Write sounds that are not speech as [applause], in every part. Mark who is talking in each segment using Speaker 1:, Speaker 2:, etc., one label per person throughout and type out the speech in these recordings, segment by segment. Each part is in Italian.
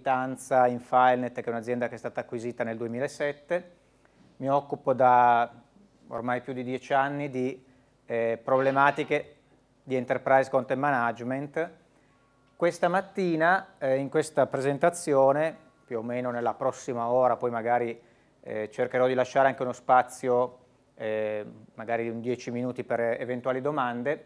Speaker 1: Tanza in FileNet, che è un'azienda che è stata acquisita nel 2007. Mi occupo da ormai più di dieci anni di eh, problematiche di Enterprise Content Management. Questa mattina, eh, in questa presentazione, più o meno nella prossima ora, poi magari eh, cercherò di lasciare anche uno spazio, eh, magari di dieci minuti per eh, eventuali domande,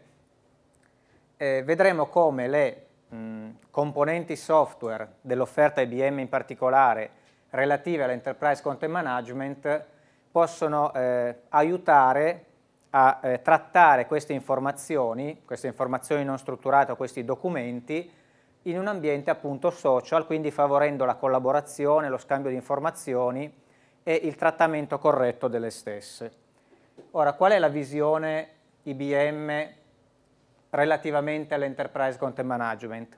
Speaker 1: eh, vedremo come le Mm, componenti software dell'offerta IBM in particolare relative all'enterprise content management possono eh, aiutare a eh, trattare queste informazioni, queste informazioni non strutturate o questi documenti in un ambiente appunto social, quindi favorendo la collaborazione, lo scambio di informazioni e il trattamento corretto delle stesse. Ora, qual è la visione IBM relativamente all'enterprise content management.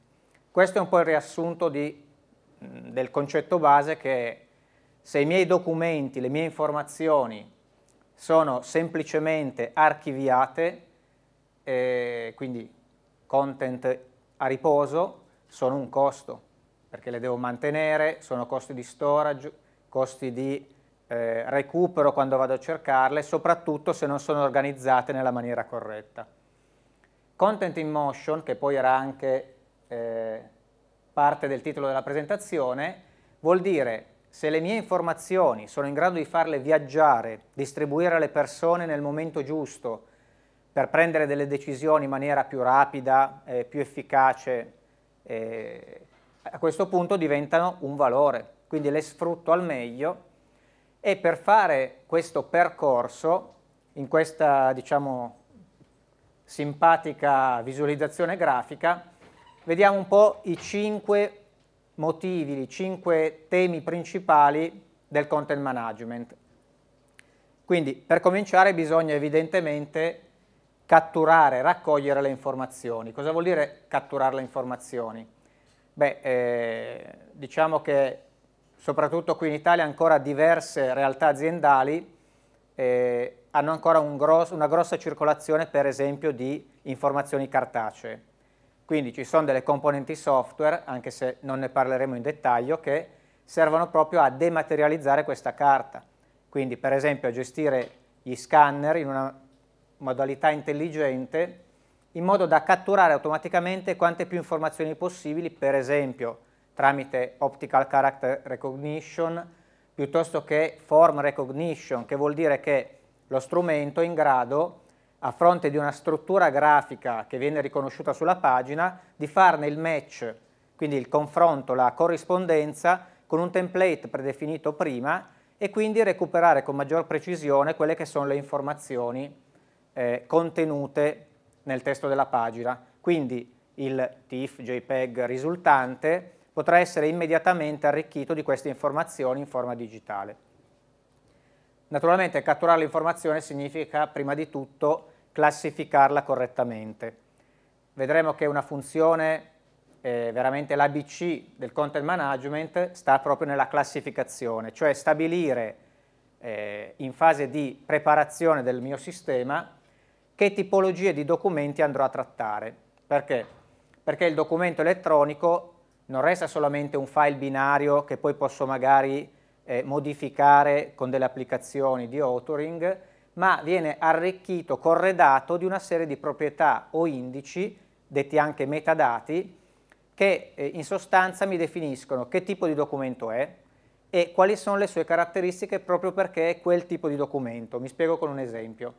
Speaker 1: Questo è un po' il riassunto di, del concetto base che se i miei documenti, le mie informazioni sono semplicemente archiviate, eh, quindi content a riposo, sono un costo, perché le devo mantenere, sono costi di storage, costi di eh, recupero quando vado a cercarle, soprattutto se non sono organizzate nella maniera corretta. Content in Motion, che poi era anche eh, parte del titolo della presentazione, vuol dire se le mie informazioni sono in grado di farle viaggiare, distribuire alle persone nel momento giusto per prendere delle decisioni in maniera più rapida, eh, più efficace, eh, a questo punto diventano un valore, quindi le sfrutto al meglio e per fare questo percorso in questa diciamo, simpatica visualizzazione grafica, vediamo un po' i cinque motivi, i cinque temi principali del content management. Quindi per cominciare bisogna evidentemente catturare, raccogliere le informazioni. Cosa vuol dire catturare le informazioni? Beh, eh, diciamo che soprattutto qui in Italia ancora diverse realtà aziendali eh, hanno ancora un grosso, una grossa circolazione per esempio di informazioni cartacee. Quindi ci sono delle componenti software, anche se non ne parleremo in dettaglio, che servono proprio a dematerializzare questa carta. Quindi per esempio a gestire gli scanner in una modalità intelligente in modo da catturare automaticamente quante più informazioni possibili, per esempio tramite optical character recognition, piuttosto che form recognition, che vuol dire che lo strumento è in grado, a fronte di una struttura grafica che viene riconosciuta sulla pagina, di farne il match, quindi il confronto, la corrispondenza con un template predefinito prima e quindi recuperare con maggior precisione quelle che sono le informazioni eh, contenute nel testo della pagina. Quindi il TIFF JPEG risultante potrà essere immediatamente arricchito di queste informazioni in forma digitale. Naturalmente catturare l'informazione significa prima di tutto classificarla correttamente. Vedremo che una funzione, eh, veramente l'ABC del content management, sta proprio nella classificazione, cioè stabilire eh, in fase di preparazione del mio sistema che tipologie di documenti andrò a trattare. Perché? Perché il documento elettronico non resta solamente un file binario che poi posso magari eh, modificare con delle applicazioni di authoring, ma viene arricchito, corredato di una serie di proprietà o indici, detti anche metadati, che eh, in sostanza mi definiscono che tipo di documento è e quali sono le sue caratteristiche proprio perché è quel tipo di documento. Mi spiego con un esempio.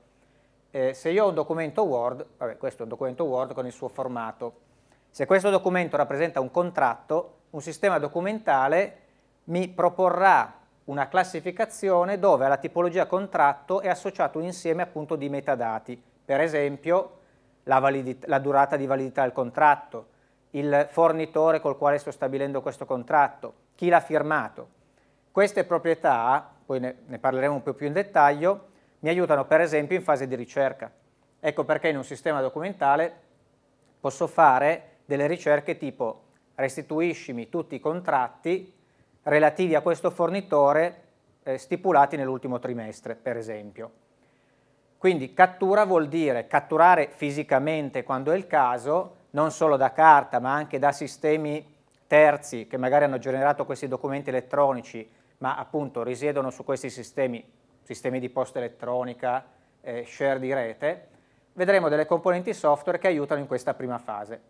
Speaker 1: Eh, se io ho un documento Word, vabbè, questo è un documento Word con il suo formato, se questo documento rappresenta un contratto, un sistema documentale mi proporrà una classificazione dove alla tipologia contratto è associato un insieme appunto di metadati, per esempio la, la durata di validità del contratto, il fornitore col quale sto stabilendo questo contratto, chi l'ha firmato. Queste proprietà, poi ne, ne parleremo un po' più in dettaglio, mi aiutano per esempio in fase di ricerca. Ecco perché in un sistema documentale posso fare delle ricerche tipo restituiscimi tutti i contratti relativi a questo fornitore eh, stipulati nell'ultimo trimestre, per esempio. Quindi cattura vuol dire catturare fisicamente quando è il caso, non solo da carta ma anche da sistemi terzi che magari hanno generato questi documenti elettronici ma appunto risiedono su questi sistemi, sistemi di posta elettronica, eh, share di rete, vedremo delle componenti software che aiutano in questa prima fase.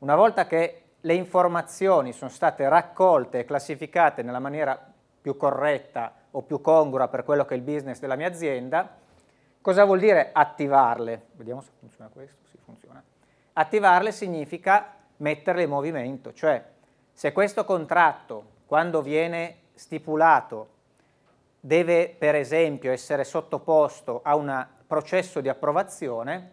Speaker 1: Una volta che le informazioni sono state raccolte e classificate nella maniera più corretta o più congrua per quello che è il business della mia azienda, cosa vuol dire attivarle? Vediamo se funziona questo, sì funziona. Attivarle significa metterle in movimento, cioè se questo contratto quando viene stipulato deve per esempio essere sottoposto a un processo di approvazione,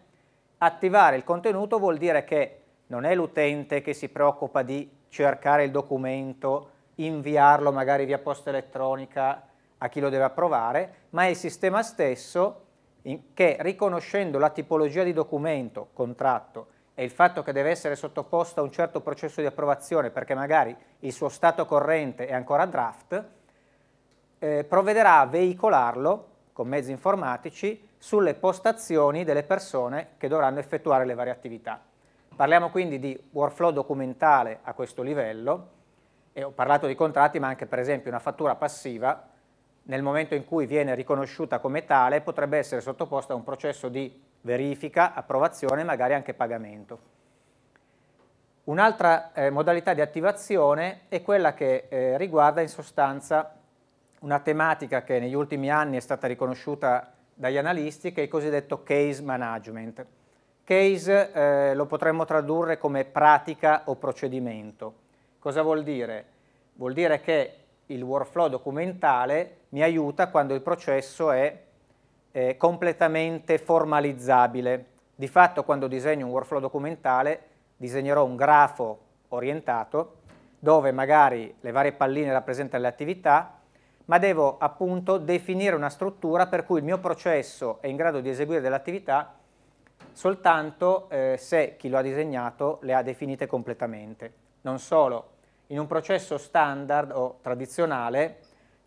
Speaker 1: attivare il contenuto vuol dire che non è l'utente che si preoccupa di cercare il documento, inviarlo magari via posta elettronica a chi lo deve approvare, ma è il sistema stesso che riconoscendo la tipologia di documento, contratto, e il fatto che deve essere sottoposto a un certo processo di approvazione perché magari il suo stato corrente è ancora draft, eh, provvederà a veicolarlo con mezzi informatici sulle postazioni delle persone che dovranno effettuare le varie attività. Parliamo quindi di workflow documentale a questo livello, e ho parlato di contratti, ma anche per esempio una fattura passiva, nel momento in cui viene riconosciuta come tale, potrebbe essere sottoposta a un processo di verifica, approvazione e magari anche pagamento. Un'altra eh, modalità di attivazione è quella che eh, riguarda in sostanza una tematica che negli ultimi anni è stata riconosciuta dagli analisti, che è il cosiddetto case management. Case eh, lo potremmo tradurre come pratica o procedimento. Cosa vuol dire? Vuol dire che il workflow documentale mi aiuta quando il processo è eh, completamente formalizzabile. Di fatto quando disegno un workflow documentale disegnerò un grafo orientato dove magari le varie palline rappresentano le attività, ma devo appunto definire una struttura per cui il mio processo è in grado di eseguire delle attività soltanto eh, se chi lo ha disegnato le ha definite completamente. Non solo, in un processo standard o tradizionale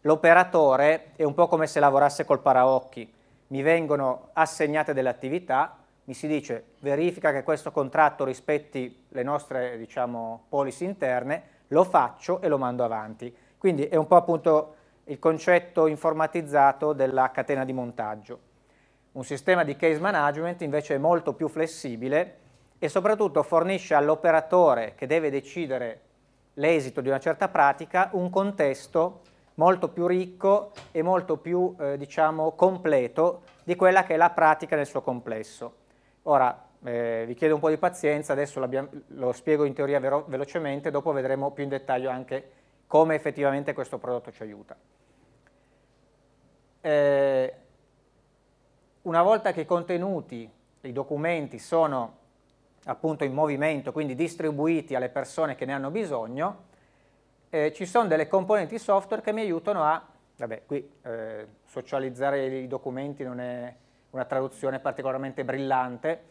Speaker 1: l'operatore è un po' come se lavorasse col paraocchi, mi vengono assegnate delle attività, mi si dice verifica che questo contratto rispetti le nostre diciamo, policy interne, lo faccio e lo mando avanti. Quindi è un po' appunto il concetto informatizzato della catena di montaggio. Un sistema di case management invece è molto più flessibile e soprattutto fornisce all'operatore che deve decidere l'esito di una certa pratica un contesto molto più ricco e molto più eh, diciamo, completo di quella che è la pratica nel suo complesso. Ora eh, vi chiedo un po' di pazienza, adesso lo spiego in teoria velocemente, dopo vedremo più in dettaglio anche come effettivamente questo prodotto ci aiuta. Eh, una volta che i contenuti, i documenti sono appunto in movimento, quindi distribuiti alle persone che ne hanno bisogno, eh, ci sono delle componenti software che mi aiutano a, vabbè qui eh, socializzare i documenti non è una traduzione particolarmente brillante,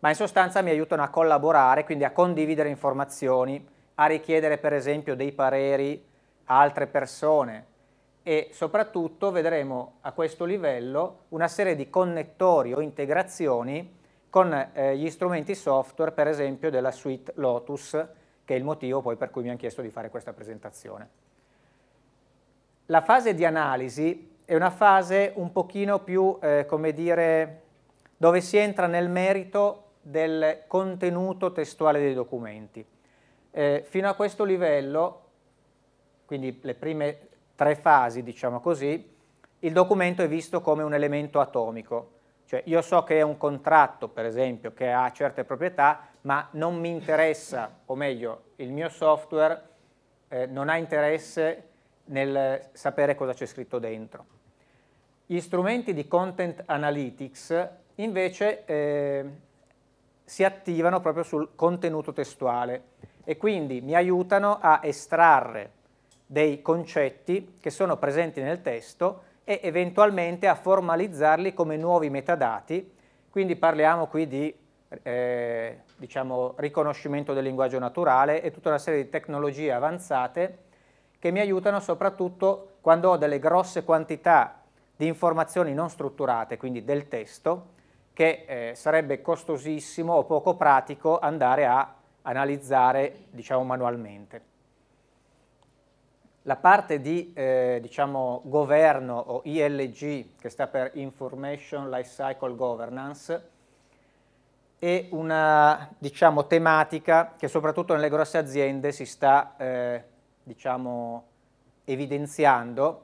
Speaker 1: ma in sostanza mi aiutano a collaborare, quindi a condividere informazioni, a richiedere per esempio dei pareri a altre persone, e soprattutto vedremo a questo livello una serie di connettori o integrazioni con eh, gli strumenti software, per esempio, della suite Lotus, che è il motivo poi per cui mi hanno chiesto di fare questa presentazione. La fase di analisi è una fase un pochino più, eh, come dire, dove si entra nel merito del contenuto testuale dei documenti. Eh, fino a questo livello, quindi le prime tre fasi, diciamo così, il documento è visto come un elemento atomico. Cioè io so che è un contratto, per esempio, che ha certe proprietà, ma non mi interessa, o meglio, il mio software eh, non ha interesse nel sapere cosa c'è scritto dentro. Gli strumenti di Content Analytics invece eh, si attivano proprio sul contenuto testuale e quindi mi aiutano a estrarre dei concetti che sono presenti nel testo e eventualmente a formalizzarli come nuovi metadati, quindi parliamo qui di eh, diciamo, riconoscimento del linguaggio naturale e tutta una serie di tecnologie avanzate che mi aiutano soprattutto quando ho delle grosse quantità di informazioni non strutturate, quindi del testo, che eh, sarebbe costosissimo o poco pratico andare a analizzare diciamo, manualmente. La parte di eh, diciamo, governo o ILG, che sta per Information Life Cycle Governance, è una diciamo, tematica che soprattutto nelle grosse aziende si sta eh, diciamo, evidenziando.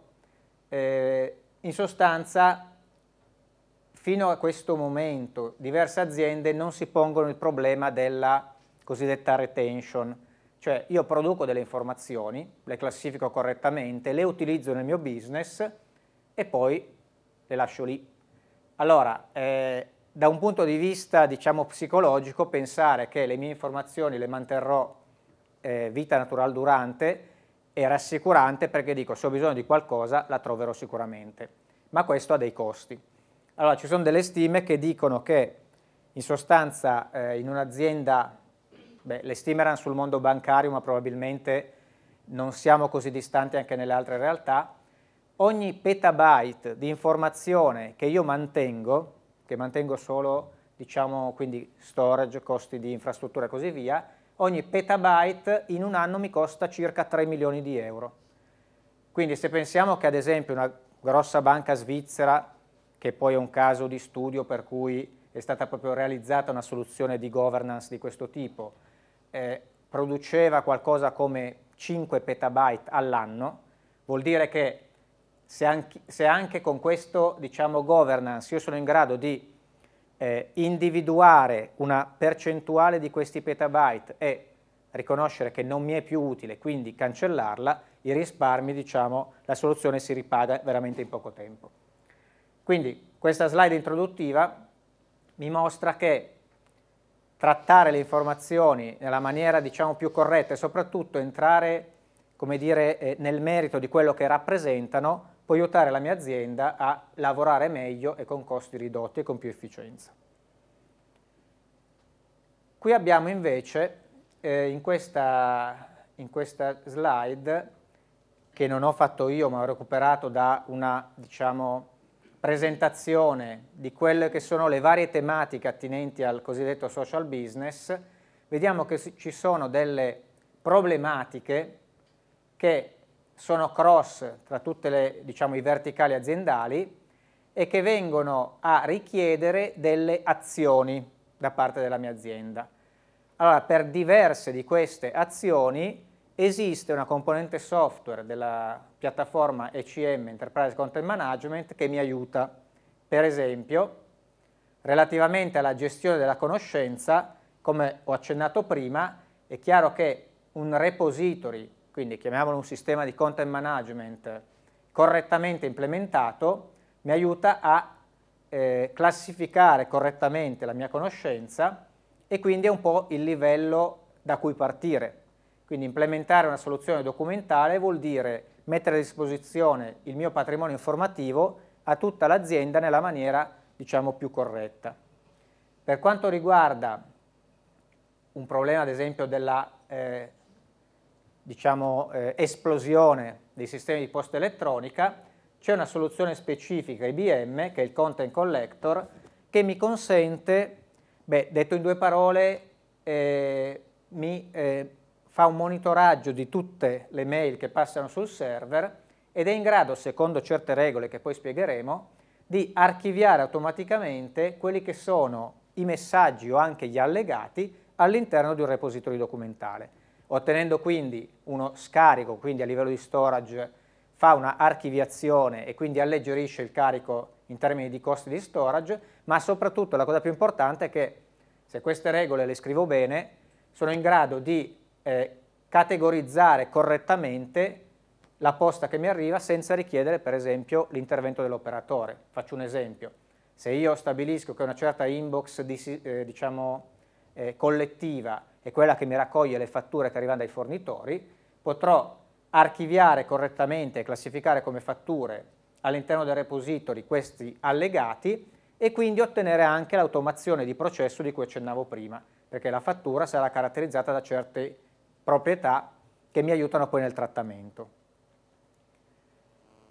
Speaker 1: Eh, in sostanza, fino a questo momento, diverse aziende non si pongono il problema della cosiddetta retention, cioè io produco delle informazioni, le classifico correttamente, le utilizzo nel mio business e poi le lascio lì. Allora, eh, da un punto di vista diciamo psicologico, pensare che le mie informazioni le manterrò eh, vita natural durante è rassicurante perché dico se ho bisogno di qualcosa la troverò sicuramente, ma questo ha dei costi. Allora ci sono delle stime che dicono che in sostanza eh, in un'azienda Beh, le stime erano sul mondo bancario, ma probabilmente non siamo così distanti anche nelle altre realtà. Ogni petabyte di informazione che io mantengo, che mantengo solo, diciamo, quindi storage, costi di infrastruttura e così via, ogni petabyte in un anno mi costa circa 3 milioni di euro. Quindi se pensiamo che ad esempio una grossa banca svizzera, che poi è un caso di studio per cui è stata proprio realizzata una soluzione di governance di questo tipo, eh, produceva qualcosa come 5 petabyte all'anno, vuol dire che se anche, se anche con questo diciamo, governance io sono in grado di eh, individuare una percentuale di questi petabyte e riconoscere che non mi è più utile, quindi cancellarla, i risparmi, diciamo, la soluzione si ripaga veramente in poco tempo. Quindi questa slide introduttiva mi mostra che trattare le informazioni nella maniera diciamo, più corretta e soprattutto entrare dire, eh, nel merito di quello che rappresentano può aiutare la mia azienda a lavorare meglio e con costi ridotti e con più efficienza. Qui abbiamo invece eh, in, questa, in, questa, slide, che non ho fatto io ma ho recuperato da una diciamo, presentazione di quelle che sono le varie tematiche attinenti al cosiddetto social business, vediamo che ci sono delle problematiche che sono cross tra tutte le diciamo, i verticali aziendali e che vengono a richiedere delle azioni da parte della mia azienda. Allora, per diverse di queste azioni esiste una componente software della piattaforma ECM, Enterprise Content Management, che mi aiuta. Per esempio, relativamente alla gestione della conoscenza, come ho accennato prima, è chiaro che un repository, quindi chiamiamolo un sistema di content management correttamente implementato, mi aiuta a eh, classificare correttamente la mia conoscenza e quindi è un po' il livello da cui partire quindi implementare una soluzione documentale vuol dire mettere a disposizione il mio patrimonio informativo a tutta l'azienda nella maniera diciamo più corretta. Per quanto riguarda un problema ad esempio della eh, diciamo, eh, esplosione dei sistemi di posta elettronica, c'è una soluzione specifica IBM, che è il Content Collector, che mi consente, beh, detto in due parole, eh, mi eh, fa un monitoraggio di tutte le mail che passano sul server ed è in grado, secondo certe regole che poi spiegheremo, di archiviare automaticamente quelli che sono i messaggi o anche gli allegati all'interno di un repository documentale, ottenendo quindi uno scarico, quindi a livello di storage fa una archiviazione e quindi alleggerisce il carico in termini di costi di storage, ma soprattutto la cosa più importante è che se queste regole le scrivo bene, sono in grado di eh, categorizzare correttamente la posta che mi arriva senza richiedere per esempio l'intervento dell'operatore. Faccio un esempio, se io stabilisco che una certa inbox di, eh, diciamo, eh, collettiva è quella che mi raccoglie le fatture che arrivano dai fornitori, potrò archiviare correttamente e classificare come fatture all'interno del repository questi allegati e quindi ottenere anche l'automazione di processo di cui accennavo prima, perché la fattura sarà caratterizzata da certi proprietà che mi aiutano poi nel trattamento.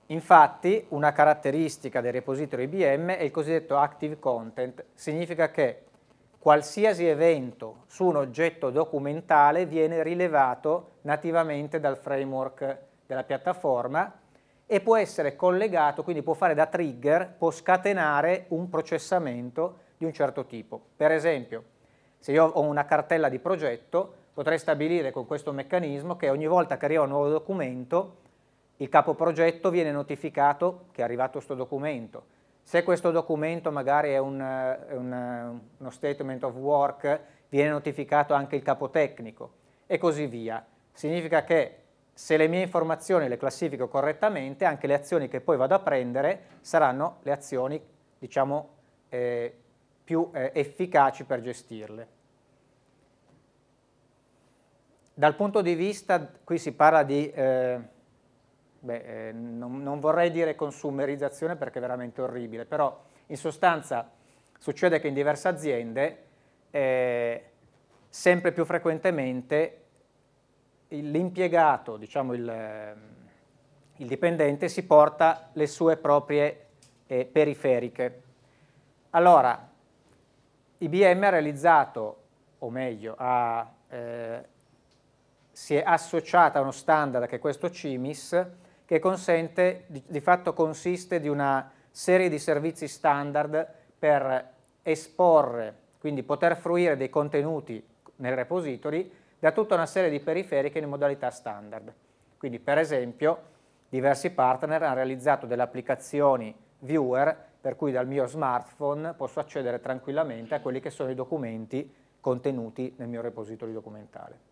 Speaker 1: Infatti una caratteristica del repository IBM è il cosiddetto active content, significa che qualsiasi evento su un oggetto documentale viene rilevato nativamente dal framework della piattaforma e può essere collegato, quindi può fare da trigger, può scatenare un processamento di un certo tipo. Per esempio, se io ho una cartella di progetto, potrei stabilire con questo meccanismo che ogni volta che arriva un nuovo documento il capo progetto viene notificato che è arrivato questo documento. Se questo documento magari è un, un, uno statement of work, viene notificato anche il capotecnico e così via. Significa che se le mie informazioni le classifico correttamente, anche le azioni che poi vado a prendere saranno le azioni, diciamo, eh, più eh, efficaci per gestirle. Dal punto di vista, qui si parla di, eh, beh, eh, non, non, vorrei dire consumerizzazione perché è veramente orribile, però in sostanza succede che in diverse aziende eh, sempre più frequentemente l'impiegato, diciamo il, ehm, il, dipendente, si porta le sue proprie eh, periferiche. Allora, IBM ha realizzato, o meglio, ha eh, si è associata a uno standard che è questo CIMIS, che consente, di, di fatto consiste di una serie di servizi standard per esporre, quindi poter fruire dei contenuti nel repository da tutta una serie di periferiche in modalità standard. Quindi per esempio diversi partner hanno realizzato delle applicazioni viewer per cui dal mio smartphone posso accedere tranquillamente a quelli che sono i documenti contenuti nel mio repository documentale.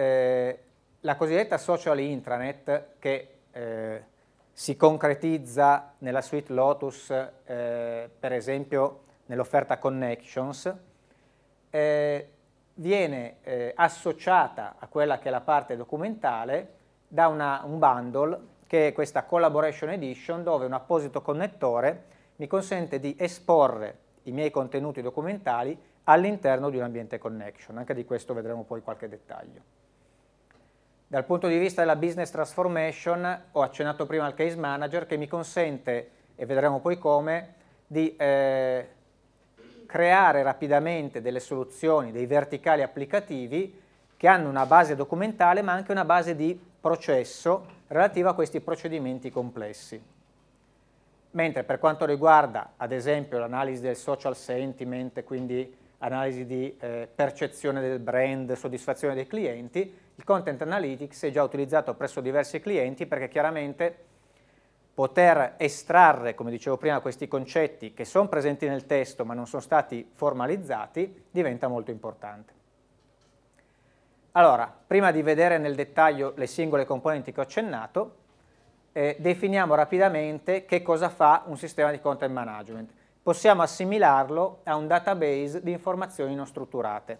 Speaker 1: Eh, la cosiddetta social intranet che eh, si concretizza nella suite Lotus, eh, per esempio nell'offerta Connections, eh, viene eh, associata a quella che è la parte documentale da una, un bundle che è questa Collaboration Edition dove un apposito connettore mi consente di esporre i miei contenuti documentali all'interno di un ambiente connection, anche di questo vedremo poi qualche dettaglio. Dal punto di vista della business transformation ho accennato prima al case manager che mi consente, e vedremo poi come, di eh, creare rapidamente delle soluzioni, dei verticali applicativi che hanno una base documentale ma anche una base di processo relativa a questi procedimenti complessi. Mentre per quanto riguarda ad esempio l'analisi del social sentiment, quindi analisi di eh, percezione del brand, soddisfazione dei clienti, il content analytics è già utilizzato presso diversi clienti perché chiaramente poter estrarre, come dicevo prima, questi concetti che sono presenti nel testo ma non sono stati formalizzati diventa molto importante. Allora, prima di vedere nel dettaglio le singole componenti che ho accennato, eh, definiamo rapidamente che cosa fa un sistema di content management possiamo assimilarlo a un database di informazioni non strutturate.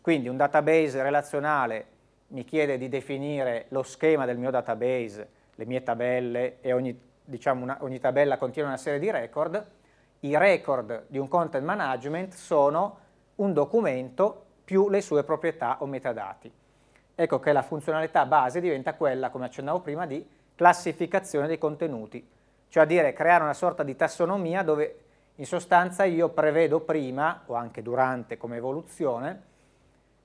Speaker 1: Quindi un database relazionale mi chiede di definire lo schema del mio database, le mie tabelle e ogni, diciamo una, ogni tabella contiene una serie di record. I record di un content management sono un documento più le sue proprietà o metadati. Ecco che la funzionalità base diventa quella, come accennavo prima, di classificazione dei contenuti, cioè a dire creare una sorta di tassonomia dove in sostanza io prevedo prima, o anche durante come evoluzione,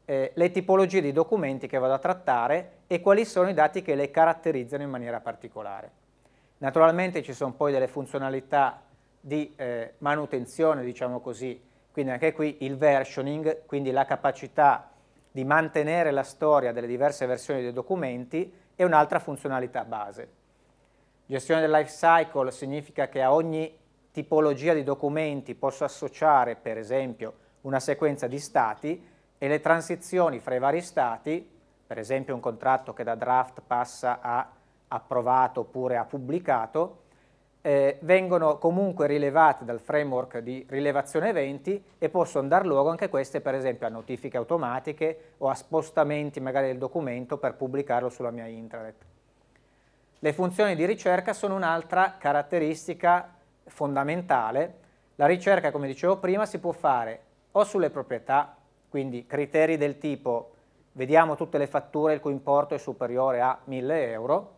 Speaker 1: eh, le tipologie di documenti che vado a trattare e quali sono i dati che le caratterizzano in maniera particolare. Naturalmente ci sono poi delle funzionalità di eh, manutenzione, diciamo così, quindi anche qui il versioning, quindi la capacità di mantenere la storia delle diverse versioni dei documenti è un'altra funzionalità base. Gestione del life cycle significa che a ogni tipologia di documenti posso associare, per esempio, una sequenza di stati e le transizioni fra i vari stati, per esempio un contratto che da draft passa a approvato oppure a pubblicato, eh, vengono comunque rilevate dal framework di rilevazione eventi e possono dar luogo anche queste per esempio a notifiche automatiche o a spostamenti magari del documento per pubblicarlo sulla mia intranet. Le funzioni di ricerca sono un'altra caratteristica fondamentale, la ricerca, come dicevo prima, si può fare o sulle proprietà, quindi criteri del tipo vediamo tutte le fatture il cui importo è superiore a 1000 euro,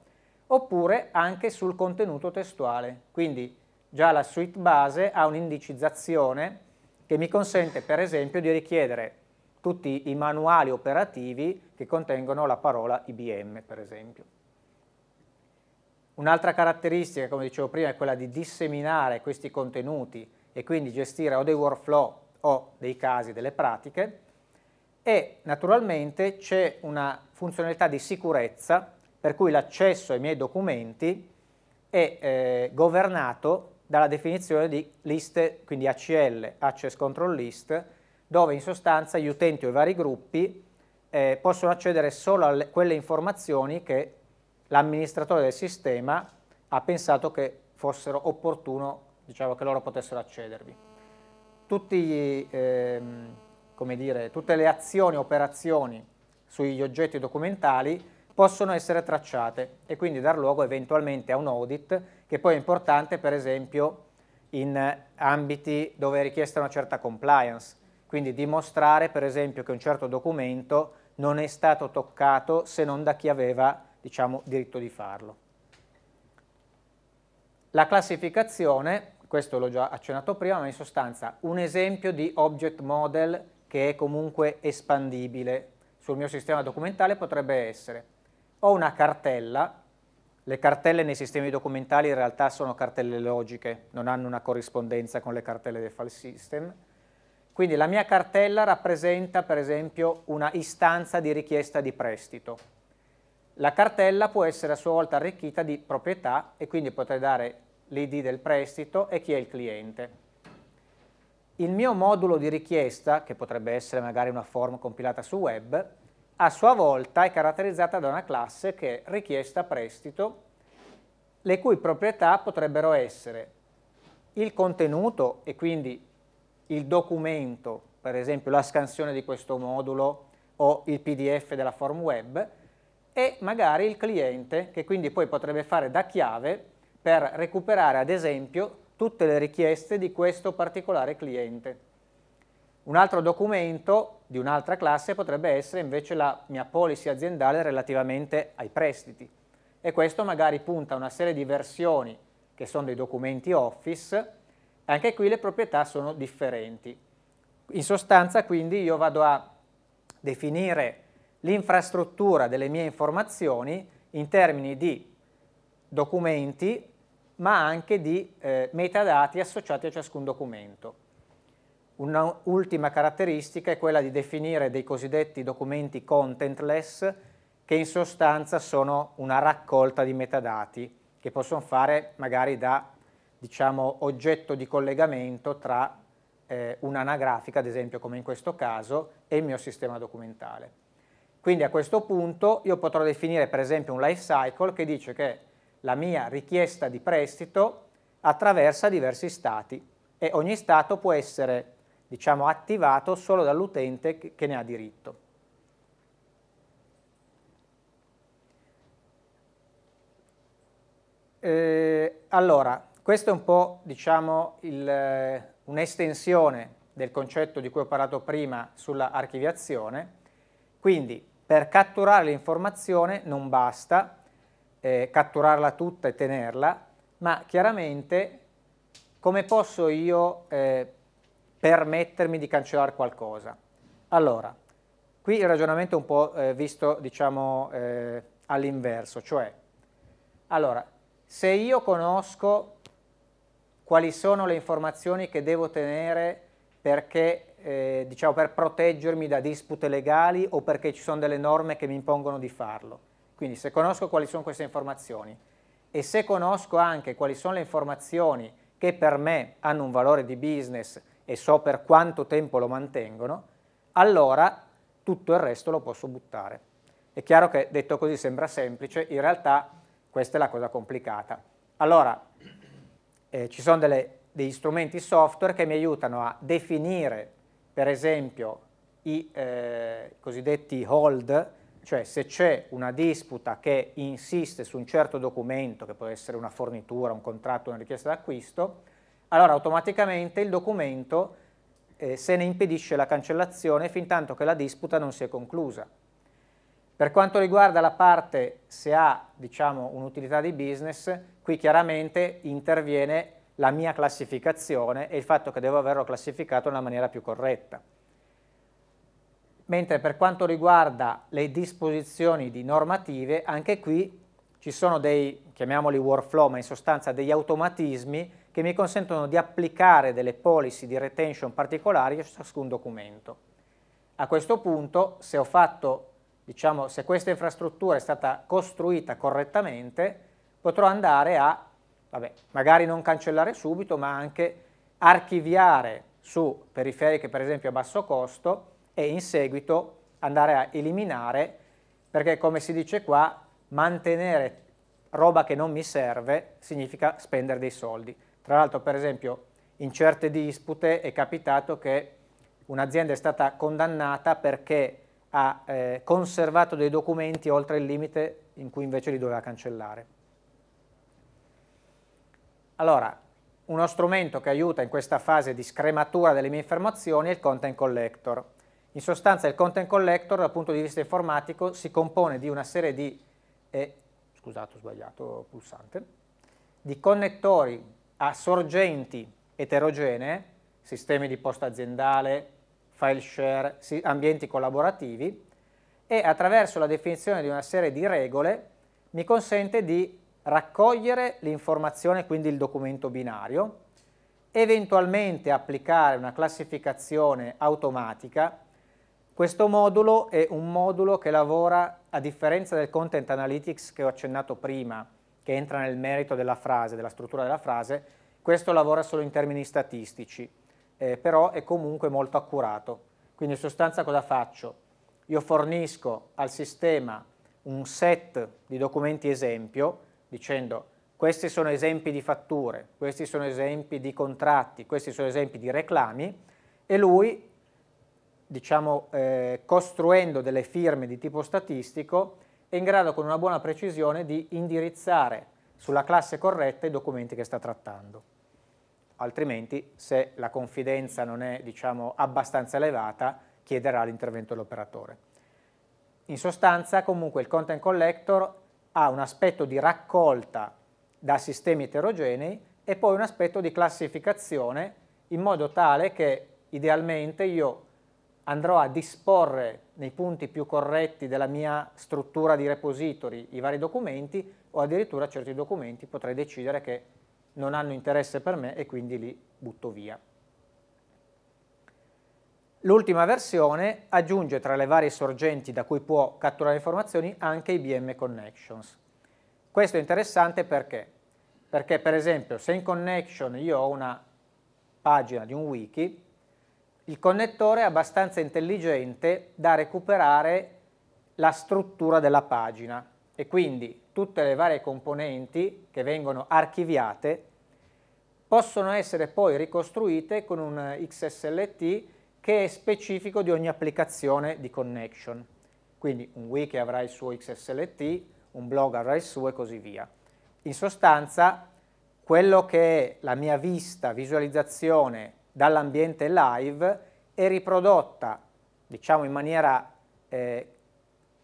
Speaker 1: oppure anche sul contenuto testuale. Quindi già la suite base ha un'indicizzazione che mi consente per esempio di richiedere tutti i manuali operativi che contengono la parola IBM per esempio. Un'altra caratteristica, come dicevo prima, è quella di disseminare questi contenuti e quindi gestire o dei workflow o dei casi, delle pratiche e naturalmente c'è una funzionalità di sicurezza per cui l'accesso ai miei documenti è eh, governato dalla definizione di liste, quindi ACL, Access Control List, dove in sostanza gli utenti o i vari gruppi eh, possono accedere solo a quelle informazioni che l'amministratore del sistema ha pensato che fossero opportuno diciamo, che loro potessero accedervi. Tutti, ehm, dire, tutte le azioni, operazioni sugli oggetti documentali possono essere tracciate e quindi dar luogo eventualmente a un audit che poi è importante per esempio in ambiti dove è richiesta una certa compliance, quindi dimostrare per esempio che un certo documento non è stato toccato se non da chi aveva diciamo, diritto di farlo. La classificazione, questo l'ho già accennato prima, ma in sostanza un esempio di object model che è comunque espandibile sul mio sistema documentale potrebbe essere ho una cartella, le cartelle nei sistemi documentali in realtà sono cartelle logiche, non hanno una corrispondenza con le cartelle del file system, quindi la mia cartella rappresenta per esempio una istanza di richiesta di prestito la cartella può essere a sua volta arricchita di proprietà e quindi potrei dare l'id del prestito e chi è il cliente. Il mio modulo di richiesta, che potrebbe essere magari una form compilata su web, a sua volta è caratterizzata da una classe che è richiesta prestito, le cui proprietà potrebbero essere il contenuto e quindi il documento, per esempio la scansione di questo modulo o il pdf della form web, e magari il cliente che quindi poi potrebbe fare da chiave per recuperare ad esempio tutte le richieste di questo particolare cliente. Un altro documento di un'altra classe potrebbe essere invece la mia policy aziendale relativamente ai prestiti e questo magari punta a una serie di versioni che sono dei documenti Office anche qui le proprietà sono differenti. In sostanza quindi io vado a definire l'infrastruttura delle mie informazioni in termini di documenti, ma anche di eh, metadati associati a ciascun documento. Un'ultima caratteristica è quella di definire dei cosiddetti documenti contentless, che in sostanza sono una raccolta di metadati, che possono fare magari da diciamo, oggetto di collegamento tra eh, un'anagrafica, ad esempio come in questo caso, e il mio sistema documentale. Quindi a questo punto io potrò definire per esempio un life cycle che dice che la mia richiesta di prestito attraversa diversi stati e ogni stato può essere diciamo, attivato solo dall'utente che ne ha diritto. Eh, allora, questo è un po' diciamo, eh, un'estensione del concetto di cui ho parlato prima sulla archiviazione, quindi per catturare l'informazione non basta eh, catturarla tutta e tenerla, ma chiaramente come posso io eh, permettermi di cancellare qualcosa? Allora, qui il ragionamento è un po' eh, visto, diciamo, eh, all'inverso, cioè, allora, se io conosco quali sono le informazioni che devo tenere perché eh, diciamo, per proteggermi da dispute legali o perché ci sono delle norme che mi impongono di farlo. Quindi se conosco quali sono queste informazioni e se conosco anche quali sono le informazioni che per me hanno un valore di business e so per quanto tempo lo mantengono, allora tutto il resto lo posso buttare. È chiaro che detto così sembra semplice, in realtà questa è la cosa complicata. Allora, eh, ci sono delle, degli strumenti software che mi aiutano a definire per esempio i eh, cosiddetti hold, cioè se c'è una disputa che insiste su un certo documento, che può essere una fornitura, un contratto, una richiesta d'acquisto, allora automaticamente il documento eh, se ne impedisce la cancellazione fin tanto che la disputa non si è conclusa. Per quanto riguarda la parte se ha diciamo, un'utilità di business, qui chiaramente interviene la mia classificazione e il fatto che devo averlo classificato nella maniera più corretta. Mentre per quanto riguarda le disposizioni di normative, anche qui ci sono dei, chiamiamoli workflow, ma in sostanza degli automatismi che mi consentono di applicare delle policy di retention particolari a ciascun documento. A questo punto, se ho fatto, diciamo, se questa infrastruttura è stata costruita correttamente, potrò andare a vabbè, magari non cancellare subito, ma anche archiviare su periferiche per esempio a basso costo e in seguito andare a eliminare perché come si dice qua mantenere roba che non mi serve significa spendere dei soldi. Tra l'altro per esempio in certe dispute è capitato che un'azienda è stata condannata perché ha eh, conservato dei documenti oltre il limite in cui invece li doveva cancellare. Allora, uno strumento che aiuta in questa fase di scrematura delle mie informazioni è il Content Collector. In sostanza il Content Collector dal punto di vista informatico si compone di una serie di, eh, scusate ho sbagliato pulsante, di connettori a sorgenti eterogenee, sistemi di posta aziendale, file share, ambienti collaborativi e attraverso la definizione di una serie di regole mi consente di raccogliere l'informazione, quindi il documento binario, eventualmente applicare una classificazione automatica. Questo modulo è un modulo che lavora, a differenza del Content Analytics che ho accennato prima, che entra nel merito della frase, della struttura della frase, questo lavora solo in termini statistici, eh, però è comunque molto accurato. Quindi in sostanza cosa faccio? Io fornisco al sistema un set di documenti esempio, dicendo questi sono esempi di fatture, questi sono esempi di contratti, questi sono esempi di reclami e lui, diciamo, eh, costruendo delle firme di tipo statistico, è in grado con una buona precisione di indirizzare sulla classe corretta i documenti che sta trattando. Altrimenti, se la confidenza non è diciamo, abbastanza elevata, chiederà l'intervento dell'operatore. In sostanza, comunque, il content collector ha un aspetto di raccolta da sistemi eterogenei e poi un aspetto di classificazione in modo tale che idealmente io andrò a disporre nei punti più corretti della mia struttura di repository i vari documenti o addirittura certi documenti potrei decidere che non hanno interesse per me e quindi li butto via. L'ultima versione aggiunge tra le varie sorgenti da cui può catturare informazioni anche IBM Connections. Questo è interessante perché? Perché per esempio se in connection io ho una pagina di un wiki, il connettore è abbastanza intelligente da recuperare la struttura della pagina e quindi tutte le varie componenti che vengono archiviate possono essere poi ricostruite con un XSLT che è specifico di ogni applicazione di connection. Quindi un wiki avrà il suo XSLT, un blog avrà il suo e così via. In sostanza, quello che è la mia vista, visualizzazione dall'ambiente live è riprodotta, diciamo in maniera eh,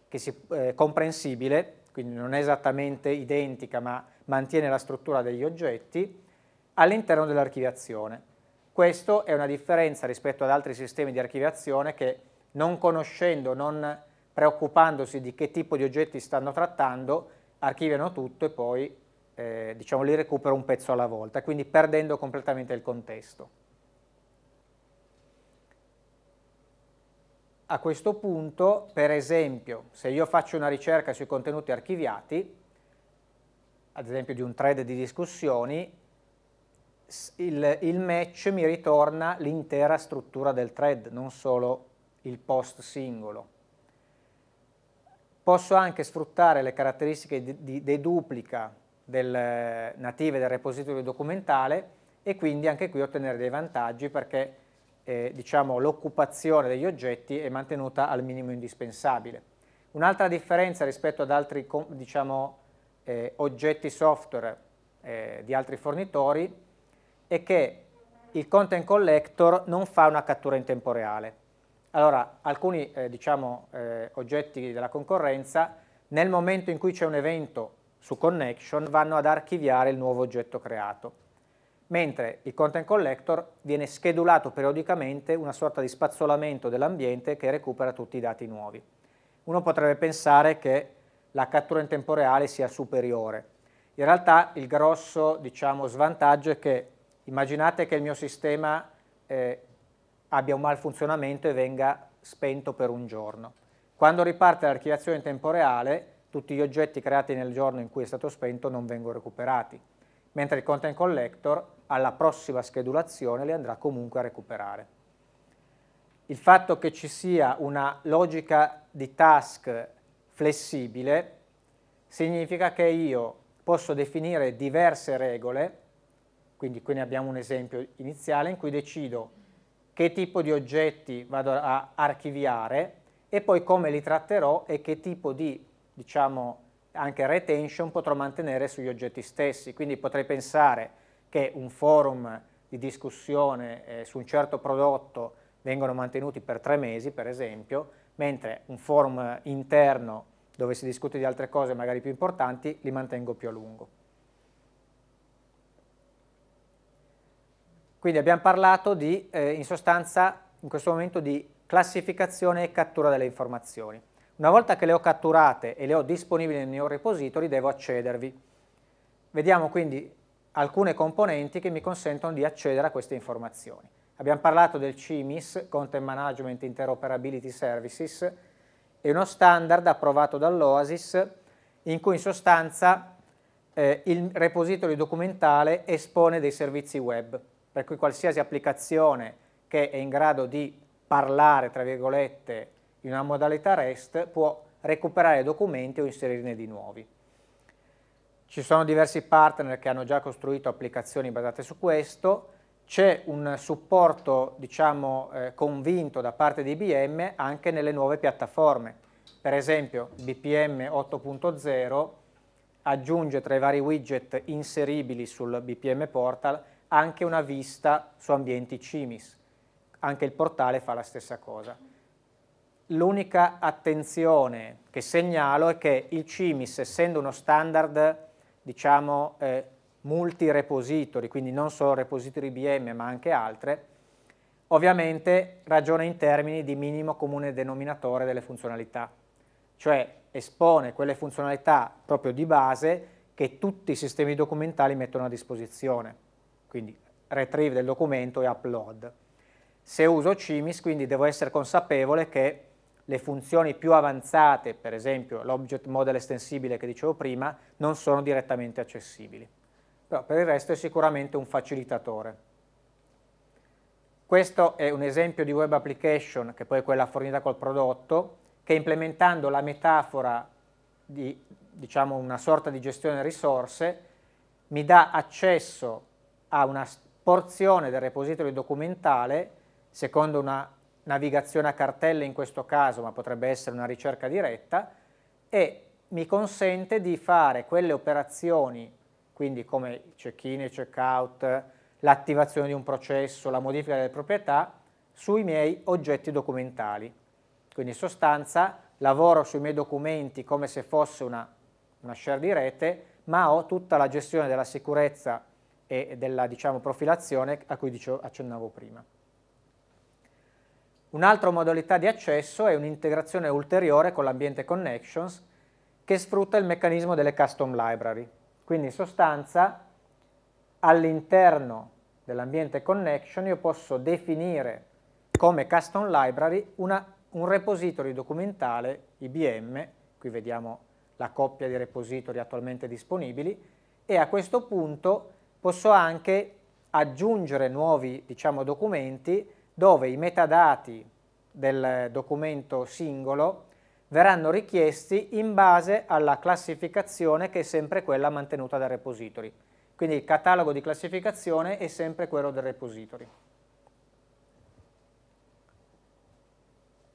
Speaker 1: che si, eh, comprensibile, quindi non è esattamente identica ma mantiene la struttura degli oggetti, all'interno dell'archiviazione. Questo è una differenza rispetto ad altri sistemi di archiviazione che non conoscendo, non preoccupandosi di che tipo di oggetti stanno trattando, archiviano tutto e poi eh, diciamo, li recupero un pezzo alla volta, quindi perdendo completamente il contesto. A questo punto, per esempio, se io faccio una ricerca sui contenuti archiviati, ad esempio di un thread di discussioni, il, il match mi ritorna l'intera struttura del thread, non solo il post singolo. Posso anche sfruttare le caratteristiche di, deduplica del, native del repository documentale e quindi anche qui ottenere dei vantaggi perché eh, diciamo, l'occupazione degli oggetti è mantenuta al minimo indispensabile. Un'altra differenza rispetto ad altri diciamo, eh, oggetti software eh, di altri fornitori è che il content collector non fa una cattura in tempo reale. Allora, alcuni eh, diciamo, eh, oggetti della concorrenza, nel momento in cui c'è un evento su connection, vanno ad archiviare il nuovo oggetto creato, mentre il content collector viene schedulato periodicamente una sorta di spazzolamento dell'ambiente che recupera tutti i dati nuovi. Uno potrebbe pensare che la cattura in tempo reale sia superiore. In realtà il grosso diciamo, svantaggio è che Immaginate che il mio sistema eh, abbia un malfunzionamento e venga spento per un giorno. Quando riparte l'archiviazione in tempo reale, tutti gli oggetti creati nel giorno in cui è stato spento non vengono recuperati, mentre il content collector alla prossima schedulazione li andrà comunque a recuperare. Il fatto che ci sia una logica di task flessibile significa che io posso definire diverse regole quindi qui ne abbiamo un esempio iniziale in cui decido che tipo di oggetti vado a archiviare e poi come li tratterò e che tipo di, diciamo, anche retention potrò mantenere sugli oggetti stessi. Quindi potrei pensare che un forum di discussione eh, su un certo prodotto vengono mantenuti per tre mesi, per esempio, mentre un forum interno dove si discute di altre cose magari più importanti li mantengo più a lungo. Quindi abbiamo parlato di, eh, in sostanza, in questo momento di classificazione e cattura delle informazioni. Una volta che le ho catturate e le ho disponibili nel mio repository, devo accedervi. Vediamo quindi alcune componenti che mi consentono di accedere a queste informazioni. Abbiamo parlato del CIMIS, Content Management Interoperability Services, è uno standard approvato dall'OASIS in cui in sostanza eh, il repository documentale espone dei servizi web per cui qualsiasi applicazione che è in grado di parlare, tra virgolette, in una modalità REST può recuperare documenti o inserirne di nuovi. Ci sono diversi partner che hanno già costruito applicazioni basate su questo, c'è un supporto diciamo, eh, convinto da parte di IBM anche nelle nuove piattaforme. Per esempio BPM 8.0 aggiunge tra i vari widget inseribili sul BPM Portal anche una vista su ambienti cimis. Anche il portale fa la stessa cosa. L'unica attenzione che segnalo è che il CIMIS, essendo uno standard, diciamo, eh, multi-repository, quindi non solo repository IBM ma anche altre, ovviamente ragiona in termini di minimo comune denominatore delle funzionalità, cioè espone quelle funzionalità proprio di base che tutti i sistemi documentali mettono a disposizione quindi retrieve del documento e upload. Se uso CIMIS quindi devo essere consapevole che le funzioni più avanzate, per esempio l'object model estensibile che dicevo prima, non sono direttamente accessibili. Però per il resto è sicuramente un facilitatore. Questo è un esempio di web application, che poi è quella fornita col prodotto, che implementando la metafora di diciamo, una sorta di gestione risorse, mi dà accesso a una porzione del repository documentale, secondo una navigazione a cartelle in questo caso, ma potrebbe essere una ricerca diretta, e mi consente di fare quelle operazioni, quindi come check-in e check-out, l'attivazione di un processo, la modifica delle proprietà, sui miei oggetti documentali. Quindi in sostanza lavoro sui miei documenti come se fosse una, una share di rete, ma ho tutta la gestione della sicurezza e della diciamo, profilazione a cui accennavo prima. Un'altra modalità di accesso è un'integrazione ulteriore con l'ambiente Connections che sfrutta il meccanismo delle custom library. Quindi in sostanza all'interno dell'ambiente Connection io posso definire come custom library una, un repository documentale IBM, qui vediamo la coppia di repository attualmente disponibili, e a questo punto posso anche aggiungere nuovi diciamo, documenti dove i metadati del documento singolo verranno richiesti in base alla classificazione che è sempre quella mantenuta dal repository. Quindi il catalogo di classificazione è sempre quello del repository.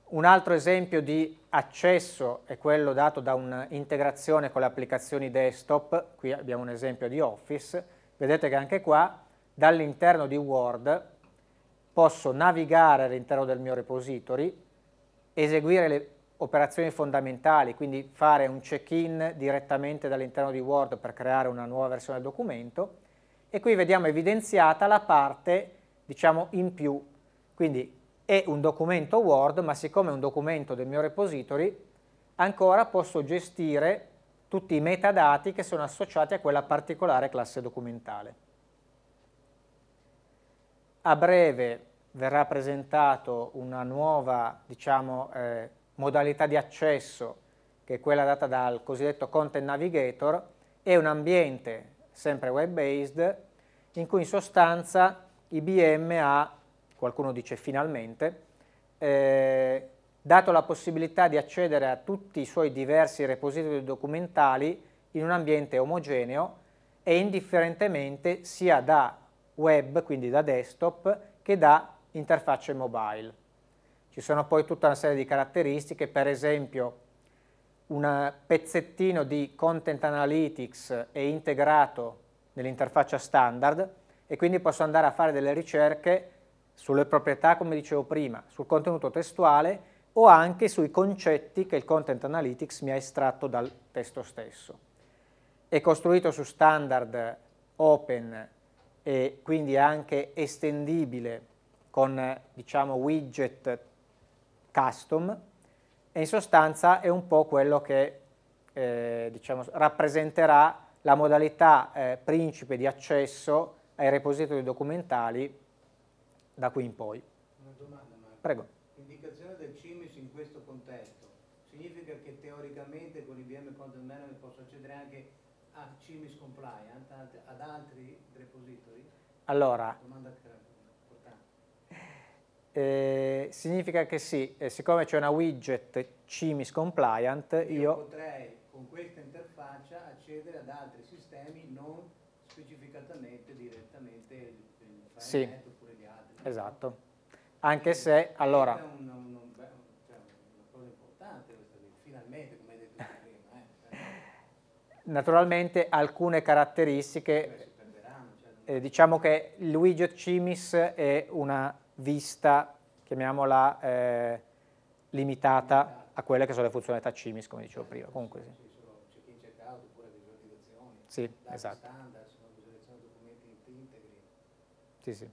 Speaker 1: Un altro esempio di accesso è quello dato da un'integrazione con le applicazioni desktop, qui abbiamo un esempio di Office, Vedete che anche qua dall'interno di Word posso navigare all'interno del mio repository, eseguire le operazioni fondamentali, quindi fare un check-in direttamente dall'interno di Word per creare una nuova versione del documento e qui vediamo evidenziata la parte, diciamo, in più. Quindi è un documento Word, ma siccome è un documento del mio repository, ancora posso gestire tutti i metadati che sono associati a quella particolare classe documentale. A breve verrà presentato una nuova diciamo, eh, modalità di accesso che è quella data dal cosiddetto Content Navigator e un ambiente sempre web-based in cui in sostanza IBM ha, qualcuno dice finalmente, eh, dato la possibilità di accedere a tutti i suoi diversi repository documentali in un ambiente omogeneo e indifferentemente sia da web, quindi da desktop, che da interfacce mobile. Ci sono poi tutta una serie di caratteristiche, per esempio un pezzettino di Content Analytics è integrato nell'interfaccia standard e quindi posso andare a fare delle ricerche sulle proprietà, come dicevo prima, sul contenuto testuale o anche sui concetti che il Content Analytics mi ha estratto dal testo stesso. È costruito su standard open e quindi anche estendibile con diciamo, widget custom e in sostanza è un po' quello che eh, diciamo, rappresenterà la modalità eh, principe di accesso ai repository documentali da qui in poi. Prego questo contesto. Significa che teoricamente con l'IBM Content Management posso accedere anche a CIMIS Compliant, ad altri repository? Allora, Domanda importante. Eh, significa che sì, eh, siccome c'è una widget CIMIS Compliant, io, io potrei con questa interfaccia accedere ad altri sistemi non specificatamente direttamente il, il sì. oppure gli altri. Esatto. Anche Quindi, se, allora... Un, naturalmente alcune caratteristiche, eh, diciamo che il widget Cimis è una vista, chiamiamola, eh, limitata a quelle che sono le funzionalità Cimis, come dicevo prima. Comunque, sì. Sì, esatto. Sì, sì.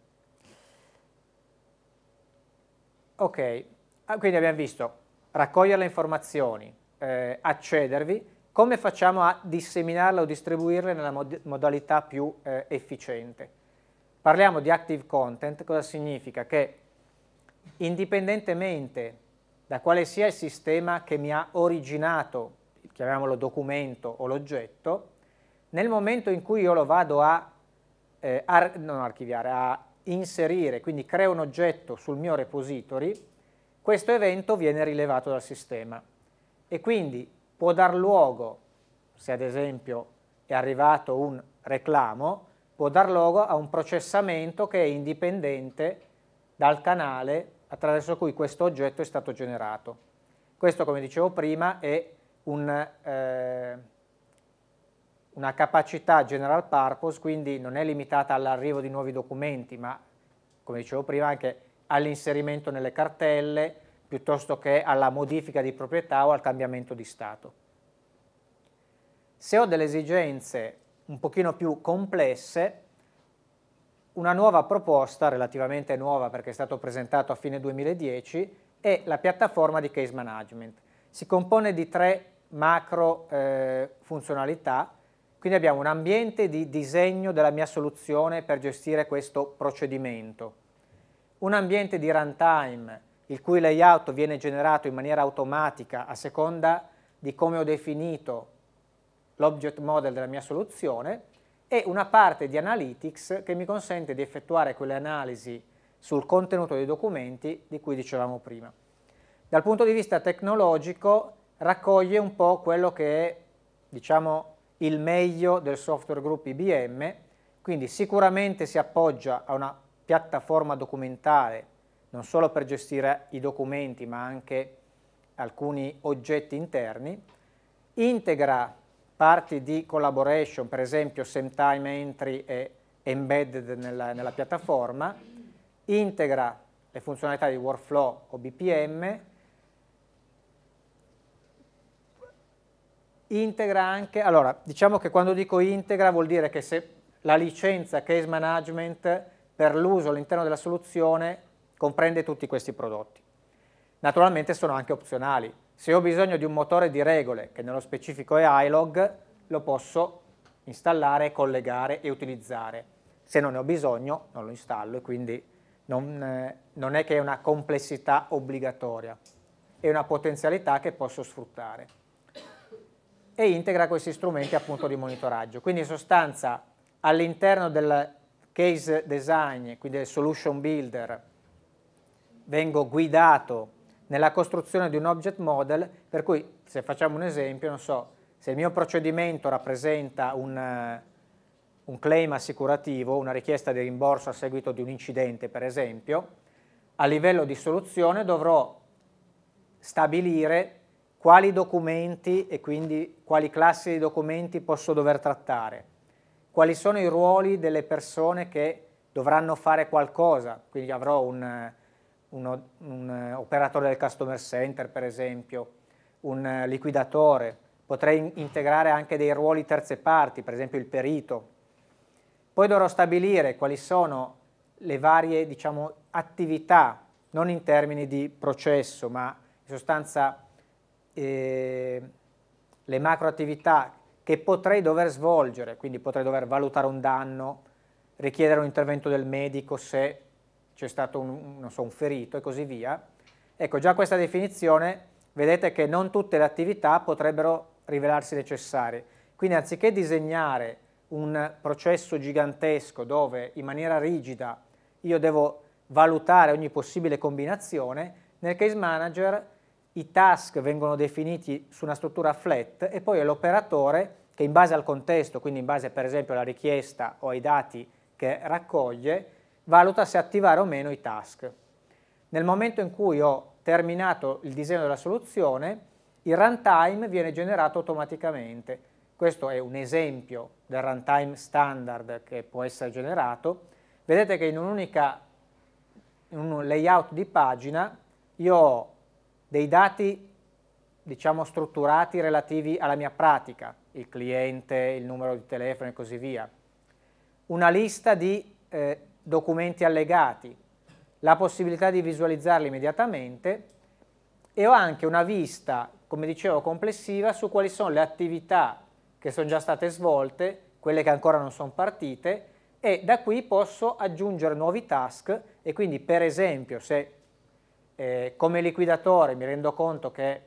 Speaker 1: Ok, ah, quindi abbiamo visto raccogliere le informazioni, eh, accedervi, come facciamo a disseminarla o distribuirla nella mod modalità più eh, efficiente? Parliamo di active content, cosa significa? Che indipendentemente da quale sia il sistema che mi ha originato, chiamiamolo documento o l'oggetto, nel momento in cui io lo vado a, eh, ar non archiviare, a inserire, quindi creo un oggetto sul mio repository, questo evento viene rilevato dal sistema e quindi può dar luogo, se ad esempio è arrivato un reclamo, può dar luogo a un processamento che è indipendente dal canale attraverso cui questo oggetto è stato generato. Questo, come dicevo prima, è un, eh, una capacità general purpose, quindi non è limitata all'arrivo di nuovi documenti, ma, come dicevo prima, anche all'inserimento nelle cartelle, piuttosto che alla modifica di proprietà o al cambiamento di stato. Se ho delle esigenze un pochino più complesse, una nuova proposta, relativamente nuova perché è stato presentato a fine 2010, è la piattaforma di case management. Si compone di tre macro eh, funzionalità, quindi abbiamo un ambiente di disegno della mia soluzione per gestire questo procedimento, un ambiente di runtime il cui layout viene generato in maniera automatica a seconda di come ho definito l'object model della mia soluzione, e una parte di Analytics che mi consente di effettuare quelle analisi sul contenuto dei documenti di cui dicevamo prima. Dal punto di vista tecnologico raccoglie un po' quello che è diciamo, il meglio del software group IBM, quindi sicuramente si appoggia a una piattaforma documentale non solo per gestire i documenti ma anche alcuni oggetti interni, integra parti di collaboration, per esempio Semtime Entry e Embedded nella, nella piattaforma, integra le funzionalità di Workflow o BPM, integra anche, allora diciamo che quando dico integra vuol dire che se la licenza case management per l'uso all'interno della soluzione comprende tutti questi prodotti. Naturalmente sono anche opzionali. Se ho bisogno di un motore di regole, che nello specifico è iLog, lo posso installare, collegare e utilizzare. Se non ne ho bisogno, non lo installo e quindi non, eh, non è che è una complessità obbligatoria, è una potenzialità che posso sfruttare. E integra questi strumenti appunto di monitoraggio. Quindi in sostanza all'interno del case design, quindi del solution builder, vengo guidato nella costruzione di un object model, per cui se facciamo un esempio, non so, se il mio procedimento rappresenta un, eh, un claim assicurativo, una richiesta di rimborso a seguito di un incidente per esempio, a livello di soluzione dovrò stabilire quali documenti e quindi quali classi di documenti posso dover trattare, quali sono i ruoli delle persone che dovranno fare qualcosa, quindi avrò un, un, un eh, operatore del customer center per esempio, un eh, liquidatore, potrei integrare anche dei ruoli terze parti, per esempio il perito. Poi dovrò stabilire quali sono le varie diciamo, attività, non in termini di processo, ma in sostanza eh, le attività che potrei dover svolgere, quindi potrei dover valutare un danno, richiedere un intervento del medico se c'è stato un, so, un ferito e così via, ecco già questa definizione vedete che non tutte le attività potrebbero rivelarsi necessarie. Quindi anziché disegnare un processo gigantesco dove in maniera rigida io devo valutare ogni possibile combinazione, nel case manager i task vengono definiti su una struttura flat e poi è l'operatore che in base al contesto, quindi in base per esempio alla richiesta o ai dati che raccoglie, valuta se attivare o meno i task. Nel momento in cui ho terminato il disegno della soluzione, il runtime viene generato automaticamente. Questo è un esempio del runtime standard che può essere generato. Vedete che in, un'unica, in un layout di pagina io ho dei dati diciamo strutturati relativi alla mia pratica, il cliente, il numero di telefono e così via, una lista di eh, documenti allegati, la possibilità di visualizzarli immediatamente e ho anche una vista, come dicevo, complessiva su quali sono le attività che sono già state svolte, quelle che ancora non sono partite e da qui posso aggiungere nuovi task e quindi per esempio se eh, come liquidatore mi rendo conto che,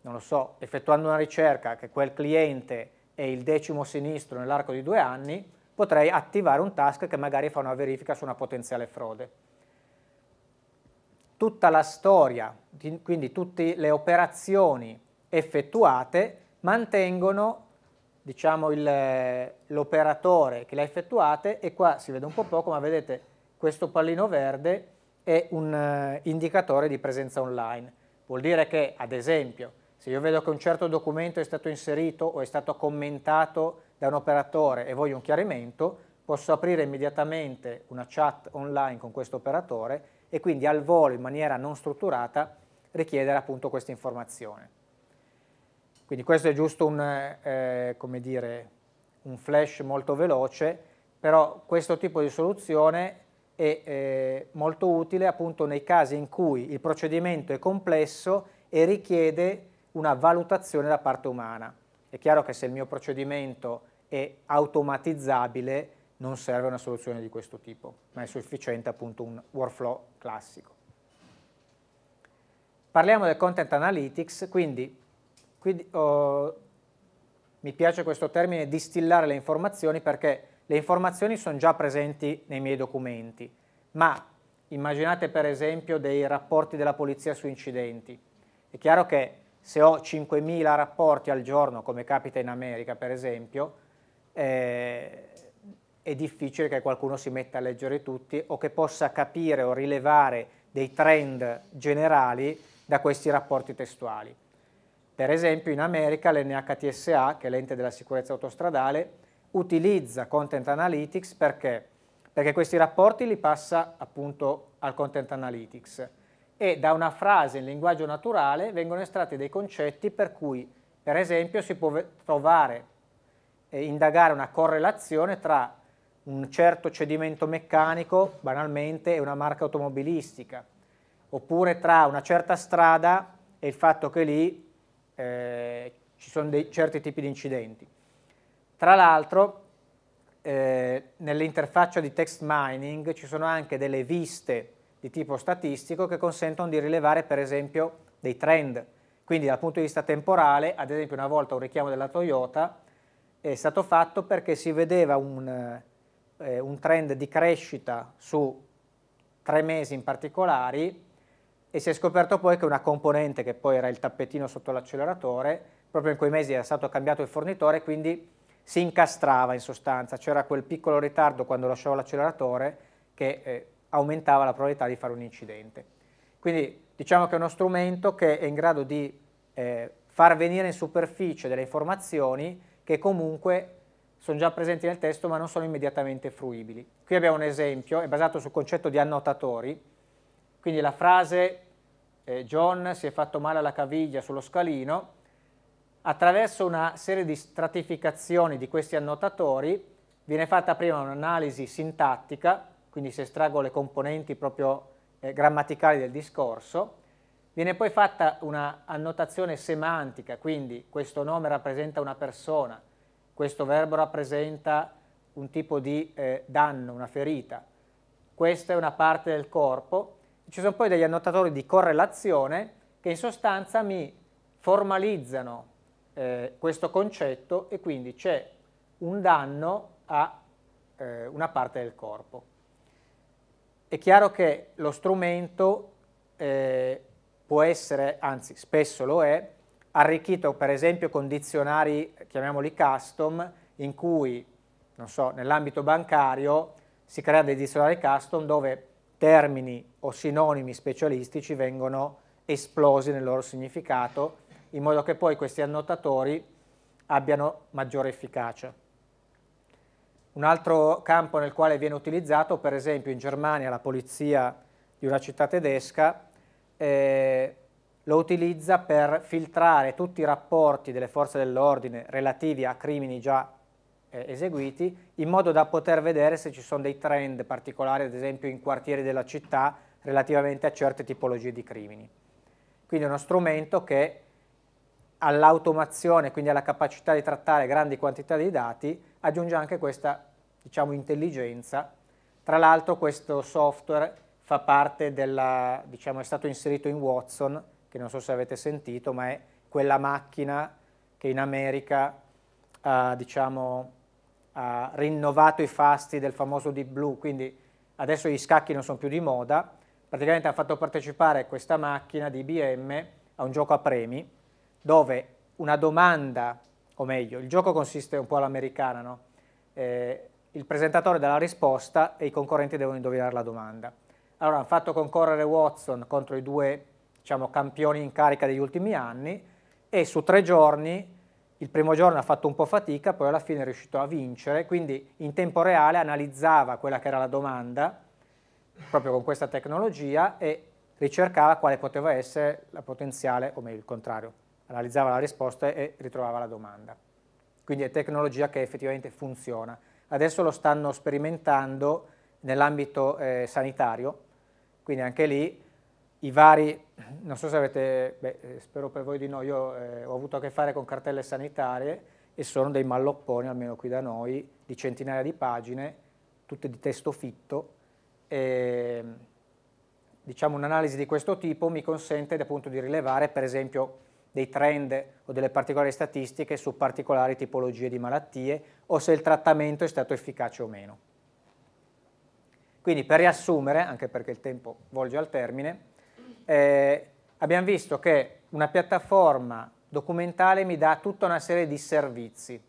Speaker 1: non lo so, effettuando una ricerca che quel cliente è il decimo sinistro nell'arco di due anni, potrei attivare un task che magari fa una verifica su una potenziale frode. Tutta la storia, quindi tutte le operazioni effettuate mantengono diciamo, l'operatore che le ha effettuate e qua si vede un po' poco ma vedete questo pallino verde è un uh, indicatore di presenza online. Vuol dire che ad esempio se io vedo che un certo documento è stato inserito o è stato commentato da un operatore e voglio un chiarimento, posso aprire immediatamente una chat online con questo operatore e quindi al volo, in maniera non strutturata, richiedere appunto questa informazione. Quindi questo è giusto un, eh, dire, un flash molto veloce, però questo tipo di soluzione è eh, molto utile appunto nei casi in cui il procedimento è complesso e richiede una valutazione da parte umana. È chiaro che se il mio procedimento è automatizzabile non serve una soluzione di questo tipo, ma è sufficiente appunto un workflow classico. Parliamo del content analytics, quindi, quindi oh, mi piace questo termine distillare le informazioni perché le informazioni sono già presenti nei miei documenti, ma immaginate per esempio dei rapporti della polizia su incidenti. È chiaro che se ho 5.000 rapporti al giorno, come capita in America per esempio, eh, è difficile che qualcuno si metta a leggere tutti o che possa capire o rilevare dei trend generali da questi rapporti testuali. Per esempio in America l'NHTSA, che è l'ente della sicurezza autostradale, utilizza Content Analytics perché? Perché questi rapporti li passa appunto al Content Analytics e da una frase in linguaggio naturale vengono estratti dei concetti per cui, per esempio, si può trovare e indagare una correlazione tra un certo cedimento meccanico, banalmente, e una marca automobilistica, oppure tra una certa strada e il fatto che lì eh, ci sono dei certi tipi di incidenti. Tra l'altro, eh, nell'interfaccia di text mining ci sono anche delle viste di tipo statistico che consentono di rilevare per esempio dei trend. Quindi dal punto di vista temporale, ad esempio una volta un richiamo della Toyota è stato fatto perché si vedeva un, eh, un trend di crescita su tre mesi in particolari e si è scoperto poi che una componente che poi era il tappetino sotto l'acceleratore, proprio in quei mesi era stato cambiato il fornitore, quindi si incastrava in sostanza, c'era quel piccolo ritardo quando lasciavo l'acceleratore che eh, aumentava la probabilità di fare un incidente. Quindi diciamo che è uno strumento che è in grado di eh, far venire in superficie delle informazioni che comunque sono già presenti nel testo ma non sono immediatamente fruibili. Qui abbiamo un esempio, è basato sul concetto di annotatori, quindi la frase eh, John si è fatto male alla caviglia sullo scalino, attraverso una serie di stratificazioni di questi annotatori viene fatta prima un'analisi sintattica quindi se estraggo le componenti proprio eh, grammaticali del discorso, viene poi fatta una annotazione semantica, quindi questo nome rappresenta una persona, questo verbo rappresenta un tipo di eh, danno, una ferita, questa è una parte del corpo, ci sono poi degli annotatori di correlazione che in sostanza mi formalizzano eh, questo concetto e quindi c'è un danno a eh, una parte del corpo. È chiaro che lo strumento eh, può essere, anzi spesso lo è, arricchito per esempio con dizionari, chiamiamoli custom, in cui, non so, nell'ambito bancario si crea dei dizionari custom dove termini o sinonimi specialistici vengono esplosi nel loro significato, in modo che poi questi annotatori abbiano maggiore efficacia. Un altro campo nel quale viene utilizzato, per esempio in Germania, la polizia di una città tedesca eh, lo utilizza per filtrare tutti i rapporti delle forze dell'ordine relativi a crimini già eh, eseguiti, in modo da poter vedere se ci sono dei trend particolari, ad esempio in quartieri della città, relativamente a certe tipologie di crimini. Quindi è uno strumento che all'automazione, quindi alla capacità di trattare grandi quantità di dati, aggiunge anche questa diciamo, intelligenza. Tra l'altro questo software fa parte della, diciamo, è stato inserito in Watson, che non so se avete sentito, ma è quella macchina che in America ha, eh, diciamo, ha rinnovato i fasti del famoso Deep Blue, quindi adesso gli scacchi non sono più di moda, praticamente ha fatto partecipare questa macchina di IBM a un gioco a premi, dove una domanda o meglio, il gioco consiste un po' all'americana, no? eh, il presentatore dà la risposta e i concorrenti devono indovinare la domanda. Allora hanno fatto concorrere Watson contro i due diciamo, campioni in carica degli ultimi anni e su tre giorni, il primo giorno ha fatto un po' fatica, poi alla fine è riuscito a vincere, quindi in tempo reale analizzava quella che era la domanda, proprio con questa tecnologia, e ricercava quale poteva essere la potenziale, o meglio il contrario, analizzava la risposta e ritrovava la domanda. Quindi è tecnologia che effettivamente funziona. Adesso lo stanno sperimentando nell'ambito eh, sanitario, quindi anche lì i vari, non so se avete, beh, eh, spero per voi di no, io eh, ho avuto a che fare con cartelle sanitarie e sono dei mallopponi, almeno qui da noi, di centinaia di pagine, tutte di testo fitto. E, ehm, diciamo un'analisi di questo tipo mi consente appunto di rilevare, per esempio, dei trend o delle particolari statistiche su particolari tipologie di malattie o se il trattamento è stato efficace o meno. Quindi per riassumere, anche perché il tempo volge al termine, eh, abbiamo visto che una piattaforma documentale mi dà tutta una serie di servizi.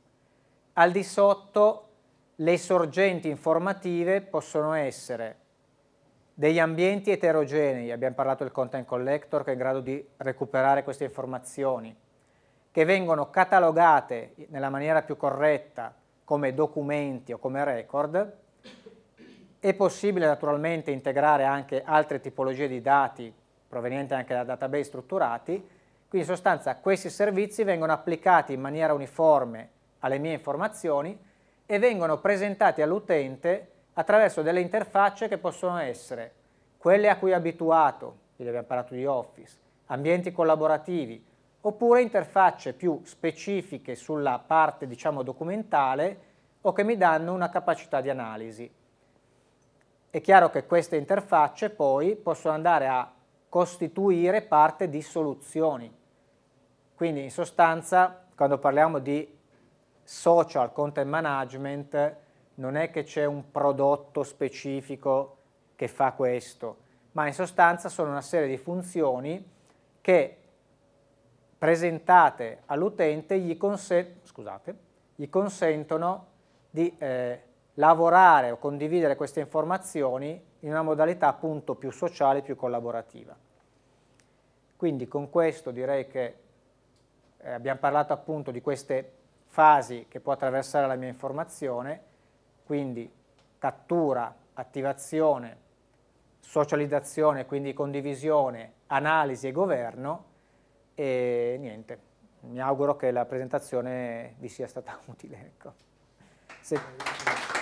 Speaker 1: Al di sotto le sorgenti informative possono essere degli ambienti eterogenei, abbiamo parlato del content collector che è in grado di recuperare queste informazioni, che vengono catalogate nella maniera più corretta come documenti o come record, è possibile naturalmente integrare anche altre tipologie di dati provenienti anche da database strutturati, quindi in sostanza questi servizi vengono applicati in maniera uniforme alle mie informazioni e vengono presentati all'utente attraverso delle interfacce che possono essere quelle a cui è abituato, quindi abbiamo parlato di Office, ambienti collaborativi, oppure interfacce più specifiche sulla parte diciamo documentale o che mi danno una capacità di analisi. È chiaro che queste interfacce poi possono andare a costituire parte di soluzioni. Quindi in sostanza quando parliamo di social content management non è che c'è un prodotto specifico che fa questo, ma in sostanza sono una serie di funzioni che presentate all'utente gli, consen gli consentono di eh, lavorare o condividere queste informazioni in una modalità appunto più sociale, più collaborativa. Quindi con questo direi che eh, abbiamo parlato appunto di queste fasi che può attraversare la mia informazione, quindi cattura, attivazione, socializzazione, quindi condivisione, analisi e governo e niente, mi auguro che la presentazione vi sia stata [laughs] utile. Ecco. Se...